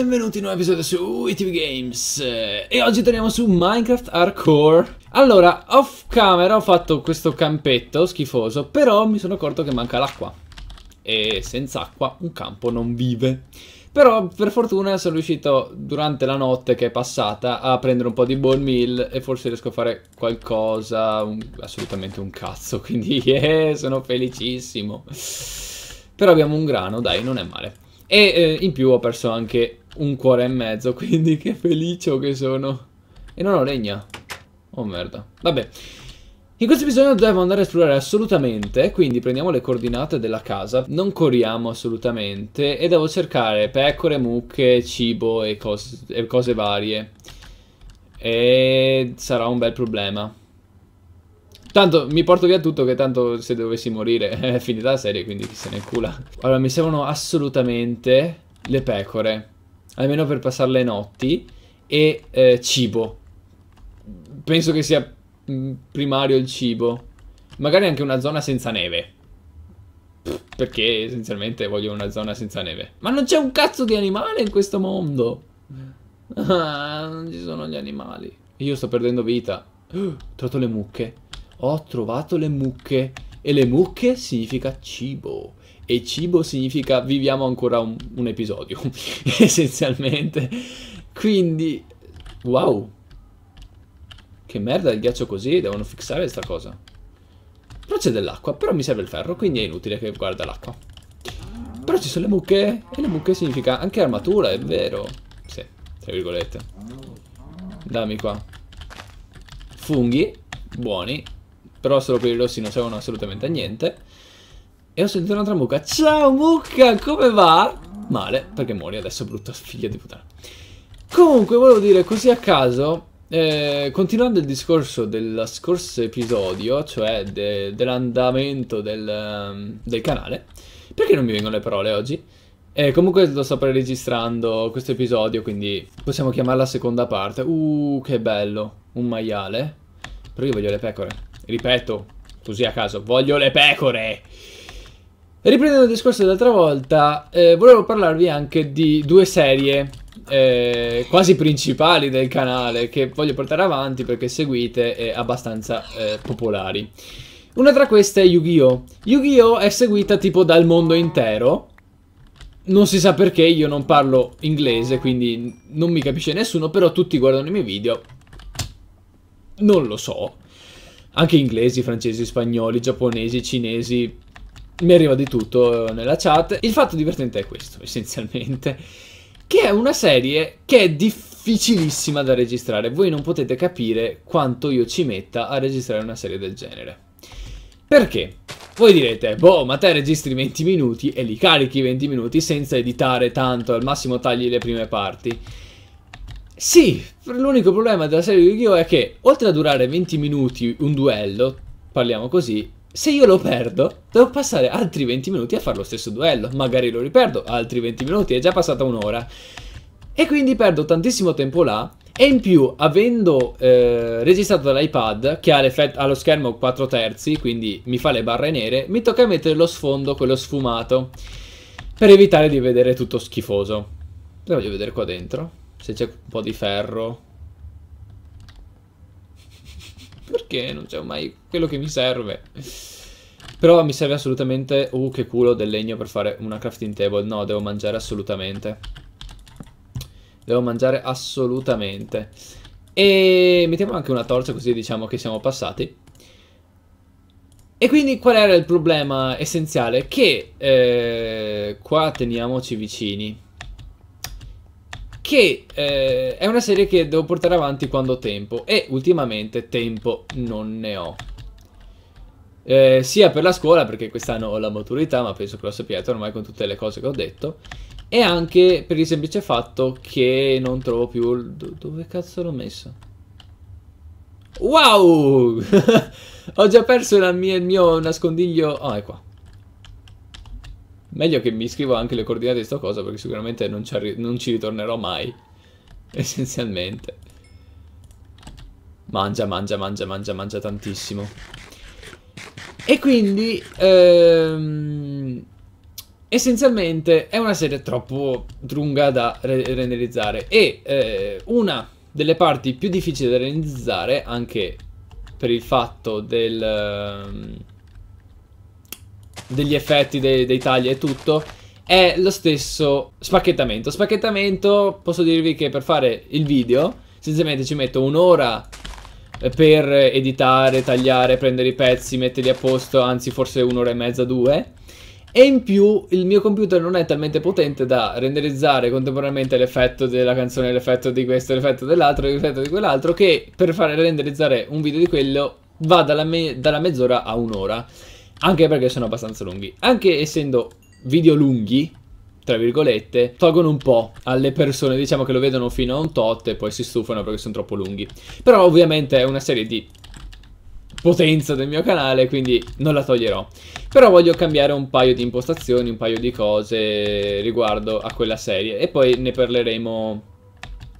benvenuti in un nuovo episodio su ITV Games E oggi torniamo su Minecraft Hardcore Allora, off camera ho fatto questo campetto schifoso Però mi sono accorto che manca l'acqua E senza acqua un campo non vive Però per fortuna sono riuscito durante la notte che è passata A prendere un po' di bone meal E forse riesco a fare qualcosa un, Assolutamente un cazzo Quindi yeah, sono felicissimo Però abbiamo un grano, dai, non è male e eh, in più ho perso anche un cuore e mezzo, quindi che felice che sono. E non ho legna. Oh merda. Vabbè. In questo episodio devo andare a esplorare assolutamente, quindi prendiamo le coordinate della casa, non corriamo assolutamente e devo cercare pecore, mucche, cibo e, cos e cose varie. E sarà un bel problema. Tanto mi porto via tutto che tanto se dovessi morire è finita la serie quindi chi se ne cula. Allora mi servono assolutamente le pecore almeno per passare le notti, e eh, cibo. Penso che sia mm, primario il cibo. Magari anche una zona senza neve. Perché essenzialmente voglio una zona senza neve. Ma non c'è un cazzo di animale in questo mondo. Eh. Ah, non ci sono gli animali. Io sto perdendo vita. Ho trovato le mucche. Ho trovato le mucche. E le mucche significa cibo e cibo significa viviamo ancora un, un episodio, essenzialmente. Quindi, wow. Che merda il ghiaccio così, devono fixare questa cosa. Però c'è dell'acqua, però mi serve il ferro, quindi è inutile che guarda l'acqua. Però ci sono le mucche, e le mucche significa anche armatura, è vero. Sì, tra virgolette. Dammi qua. Funghi, buoni, però solo quelli rossi non servono assolutamente a niente. E ho sentito un'altra mucca. Ciao mucca, come va? Male, perché muori adesso, brutta figlia di puttana. Comunque, volevo dire così a caso, eh, continuando il discorso del scorso episodio, cioè de dell'andamento del, ehm, del, canale, perché non mi vengono le parole oggi? Eh, comunque lo sto preregistrando questo episodio, quindi possiamo chiamarla seconda parte. Uh, che bello, un maiale. Però io voglio le pecore. Ripeto, così a caso, voglio le pecore! Riprendendo il discorso dell'altra volta, eh, volevo parlarvi anche di due serie eh, quasi principali del canale che voglio portare avanti perché seguite e abbastanza eh, popolari. Una tra queste è Yu-Gi-Oh! Yu-Gi-Oh! è seguita tipo dal mondo intero. Non si sa perché, io non parlo inglese, quindi non mi capisce nessuno, però tutti guardano i miei video. Non lo so. Anche inglesi, francesi, spagnoli, giapponesi, cinesi, mi arriva di tutto eh, nella chat. Il fatto divertente è questo, essenzialmente, che è una serie che è difficilissima da registrare. Voi non potete capire quanto io ci metta a registrare una serie del genere. Perché? Voi direte, boh, ma te registri 20 minuti e li carichi 20 minuti senza editare tanto, al massimo tagli le prime parti. Sì, l'unico problema della serie di Yu-Gi-Oh! è che, oltre a durare 20 minuti un duello, parliamo così, se io lo perdo, devo passare altri 20 minuti a fare lo stesso duello. Magari lo riperdo, altri 20 minuti, è già passata un'ora. E quindi perdo tantissimo tempo là. E in più, avendo eh, registrato dall'iPad, che ha, ha, lo schermo 4 terzi, quindi mi fa le barre nere, mi tocca mettere lo sfondo, quello sfumato, per evitare di vedere tutto schifoso. Lo voglio vedere qua dentro, se c'è un po' di ferro, perché non c'è mai quello che mi serve? Però mi serve assolutamente... Uh, che culo del legno per fare una crafting table. No, devo mangiare assolutamente. Devo mangiare assolutamente. E mettiamo anche una torcia così diciamo che siamo passati. E quindi qual era il problema essenziale? Che eh, qua teniamoci vicini che eh, è una serie che devo portare avanti quando ho tempo e ultimamente tempo non ne ho. Eh, sia per la scuola perché quest'anno ho la maturità ma penso che lo sappiate ormai con tutte le cose che ho detto e anche per il semplice fatto che non trovo più... Il... dove cazzo l'ho messo? Wow! ho già perso mia, il mio nascondiglio... oh, è qua. Meglio che mi scrivo anche le coordinate di sto cosa perché sicuramente non ci, non ci ritornerò mai. Essenzialmente. Mangia, mangia, mangia, mangia, mangia tantissimo. E quindi... Ehm, essenzialmente è una serie troppo lunga da re renderizzare. E eh, una delle parti più difficili da renderizzare, anche per il fatto del... Ehm, degli effetti, dei, dei tagli e tutto è lo stesso spacchettamento. Spacchettamento posso dirvi che per fare il video semplicemente ci metto un'ora eh, per editare, tagliare, prendere i pezzi, metterli a posto, anzi forse un'ora e mezza, due. E in più il mio computer non è talmente potente da renderizzare contemporaneamente l'effetto della canzone, l'effetto di questo, l'effetto dell'altro, l'effetto di quell'altro, che per fare renderizzare un video di quello va dalla, me dalla mezz'ora a un'ora. Anche perché sono abbastanza lunghi. Anche essendo video lunghi, tra virgolette, tolgono un po' alle persone, diciamo che lo vedono fino a un tot e poi si stufano perché sono troppo lunghi. Però ovviamente è una serie di potenza del mio canale, quindi non la toglierò. Però voglio cambiare un paio di impostazioni, un paio di cose riguardo a quella serie e poi ne parleremo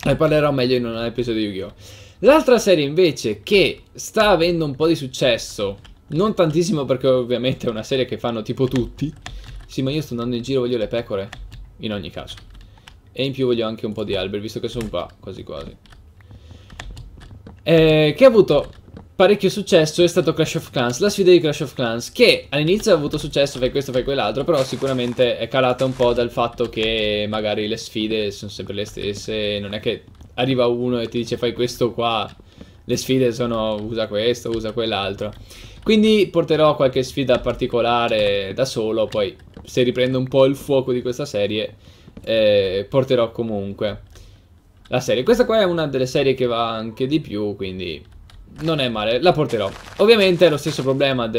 ne parlerò meglio in un episodio di Yu-Gi-Oh! L'altra serie invece che sta avendo un po' di successo non tantissimo perché ovviamente è una serie che fanno tipo tutti. Sì, ma io sto andando in giro, voglio le pecore. In ogni caso. E in più voglio anche un po' di alberi, visto che sono qua, quasi quasi. Eh, che ha avuto parecchio successo è stato Clash of Clans, la sfida di Clash of Clans, che all'inizio ha avuto successo, fai questo, fai quell'altro, però sicuramente è calata un po' dal fatto che magari le sfide sono sempre le stesse, non è che arriva uno e ti dice fai questo qua, le sfide sono usa questo, usa quell'altro. Quindi porterò qualche sfida particolare da solo, poi se riprendo un po' il fuoco di questa serie eh, porterò comunque la serie. Questa qua è una delle serie che va anche di più, quindi non è male, la porterò. Ovviamente è lo stesso problema di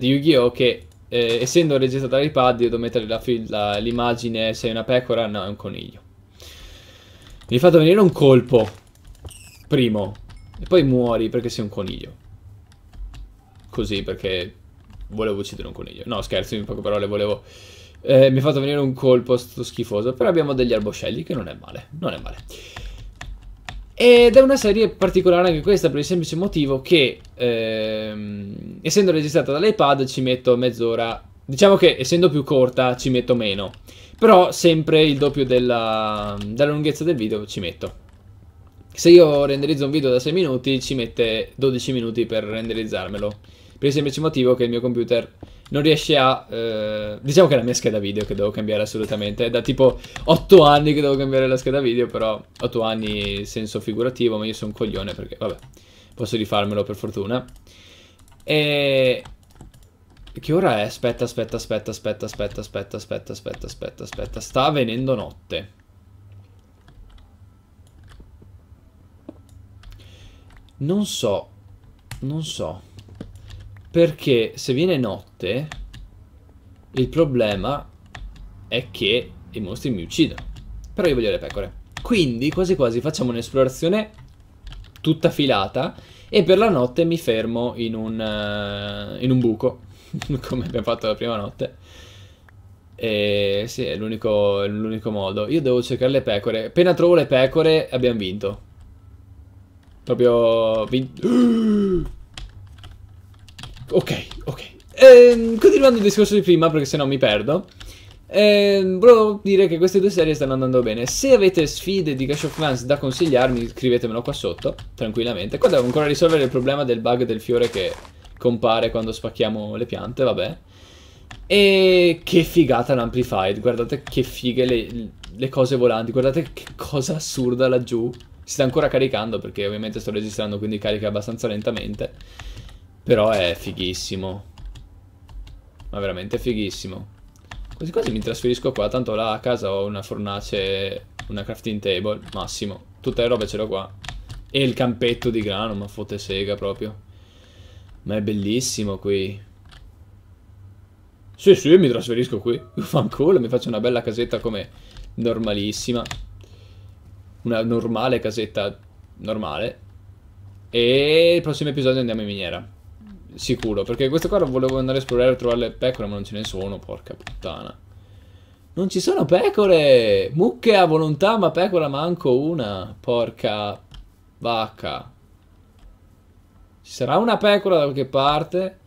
Yu-Gi-Oh! che eh, essendo registrata dai dall'iPad devo mettere l'immagine sei una pecora, no è un coniglio. Mi hai fatto venire un colpo, primo, e poi muori perché sei un coniglio così perché volevo uccidere un coniglio. No, scherzo, in poche parole volevo... Eh, mi ha fatto venire un colpo sto schifoso, però abbiamo degli arboscelli che non è male, non è male. Ed è una serie particolare anche questa per il semplice motivo che, ehm, essendo registrata dall'iPad, ci metto mezz'ora. Diciamo che, essendo più corta, ci metto meno. Però sempre il doppio della, della lunghezza del video ci metto. Se io renderizzo un video da 6 minuti, ci mette 12 minuti per renderizzarmelo per il semplice motivo che il mio computer non riesce a... Eh, diciamo che è la mia scheda video che devo cambiare assolutamente, è da tipo 8 anni che devo cambiare la scheda video, però 8 anni senso figurativo, ma io sono un coglione perché, vabbè, posso rifarmelo per fortuna. E... Che ora è? Aspetta, aspetta, aspetta, aspetta, aspetta, aspetta, aspetta, aspetta, aspetta, aspetta, sta venendo notte. Non so, non so. Perché se viene notte, il problema è che i mostri mi uccidono. Però io voglio le pecore. Quindi quasi quasi facciamo un'esplorazione tutta filata e per la notte mi fermo in un, uh, in un buco, come abbiamo fatto la prima notte. E sì, è l'unico, modo. Io devo cercare le pecore. Appena trovo le pecore abbiamo vinto. Proprio... vinto ah! Ok, ok. Ehm, continuando il discorso di prima, perché sennò mi perdo. Ehm, volevo dire che queste due serie stanno andando bene. Se avete sfide di Clash of Clans da consigliarmi, scrivetemelo qua sotto, tranquillamente. Qua devo ancora risolvere il problema del bug del fiore che compare quando spacchiamo le piante, vabbè. E che figata l'amplified, guardate che fighe le, le cose volanti, guardate che cosa assurda laggiù. Si sta ancora caricando perché ovviamente sto registrando quindi carica abbastanza lentamente. Però è fighissimo. Ma veramente fighissimo. Quasi quasi mi trasferisco qua, tanto là a casa ho una fornace, una crafting table, massimo. Tutte le robe ce l'ho qua. E il campetto di grano, ma fotte sega proprio. Ma è bellissimo qui. Sì, sì, mi trasferisco qui. Fanculo, mi faccio una bella casetta come normalissima. Una normale casetta normale. E il prossimo episodio andiamo in miniera sicuro, perché questo qua volevo andare a esplorare e trovare le pecore, ma non ce ne sono, porca puttana. Non ci sono pecore! Mucche a volontà, ma pecora manco una. Porca vacca. Ci sarà una pecora da qualche parte?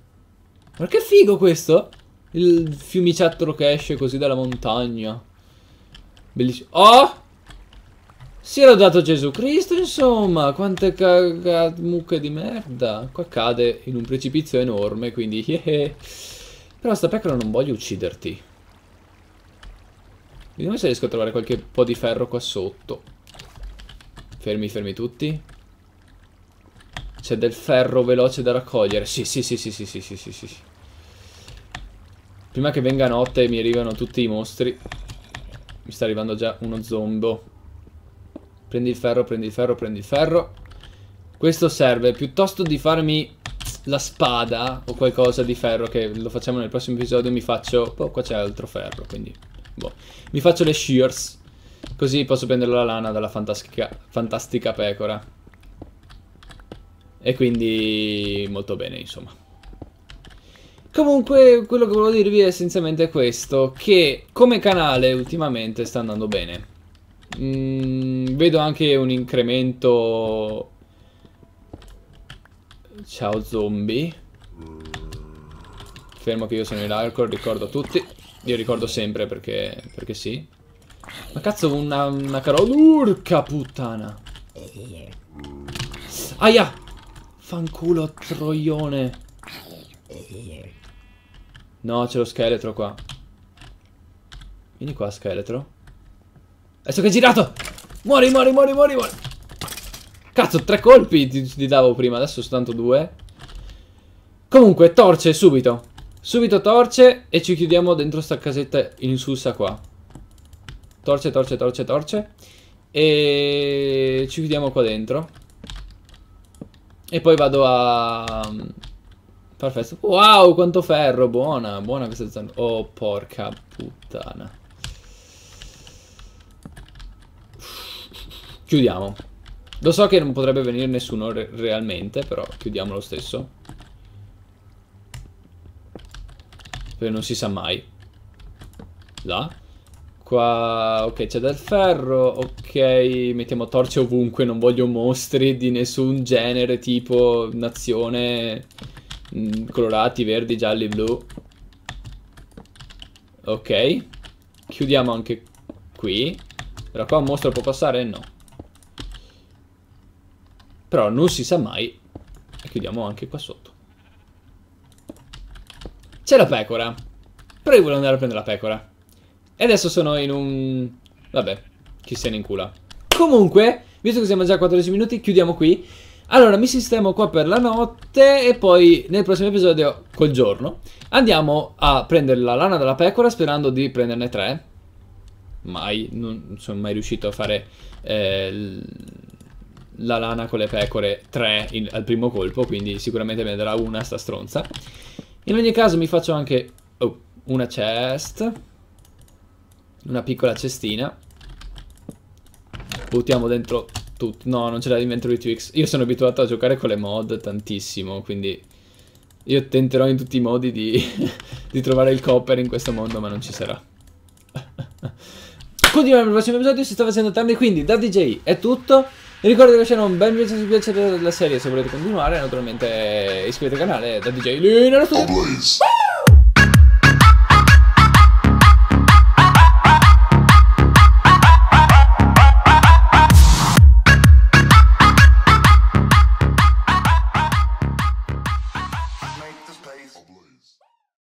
Ma che figo questo! Il fiumiciattolo che esce così dalla montagna. Bellissimo. Oh! Si era dato Gesù Cristo, insomma, quante cagate mucche di merda. Qua cade in un precipizio enorme, quindi... Yeah. Eh. Però sta pecora non voglio ucciderti. Vediamo se riesco a trovare qualche po' di ferro qua sotto. Fermi, fermi tutti. C'è del ferro veloce da raccogliere. Sì, sì, sì, sì, sì, sì, sì, sì, sì. Prima che venga notte e mi arrivano tutti i mostri. Mi sta arrivando già uno zombo. Prendi il ferro, prendi il ferro, prendi il ferro. Questo serve piuttosto di farmi la spada o qualcosa di ferro che lo facciamo nel prossimo episodio mi faccio... Oh, qua c'è altro ferro, quindi... Boh. Mi faccio le shears, così posso prendere la lana dalla fantastica, fantastica pecora. E quindi molto bene, insomma. Comunque, quello che volevo dirvi è essenzialmente questo, che come canale ultimamente sta andando bene Mm, vedo anche un incremento... Ciao zombie. Fermo che io sono in alcol, ricordo tutti. Io ricordo sempre perché, perché sì. Ma cazzo, una, una carota... Urca puttana. Aia! Fanculo, troione. No, c'è lo scheletro qua. Vieni qua, scheletro. Adesso che è girato! Muori, muori, muori, muori, muori! Cazzo, tre colpi ti, ti davo prima, adesso soltanto due. Comunque, torce subito. Subito torce e ci chiudiamo dentro sta casetta insulsa qua. Torce, torce, torce, torce. E ci chiudiamo qua dentro. E poi vado a... Mm, perfetto. Wow, quanto ferro, buona, buona questa zona. Oh, porca puttana. Chiudiamo. Lo so che non potrebbe venire nessuno re realmente, però chiudiamo lo stesso. Perché non si sa mai. Là. Qua, ok, c'è del ferro, ok, mettiamo torce ovunque, non voglio mostri di nessun genere, tipo, nazione, mm, colorati, verdi, gialli, blu. Ok, chiudiamo anche qui. Però qua un mostro può passare? No. Però non si sa mai. E chiudiamo anche qua sotto. C'è la pecora. Però io volevo andare a prendere la pecora. E adesso sono in un... Vabbè, chi se ne incula. Comunque, visto che siamo già a 14 minuti, chiudiamo qui. Allora, mi sistemo qua per la notte e poi nel prossimo episodio, col giorno, andiamo a prendere la lana dalla pecora sperando di prenderne tre. Mai, non sono mai riuscito a fare eh, la lana con le pecore 3 in, al primo colpo, quindi sicuramente me ne darà una sta stronza. In ogni caso mi faccio anche oh, una chest, una piccola cestina. Buttiamo dentro tutto. No, non c'è la inventory Twix. Io sono abituato a giocare con le mod tantissimo, quindi io tenterò in tutti i modi di, di trovare il copper in questo mondo, ma non ci sarà. Continuiamo il prossimo episodio, si sta facendo tardi, quindi da DJ è tutto. Vi ricordo che c'era un bel video se vi piacere della serie, se volete continuare, naturalmente iscrivetevi al canale da DJ Lino. Oh,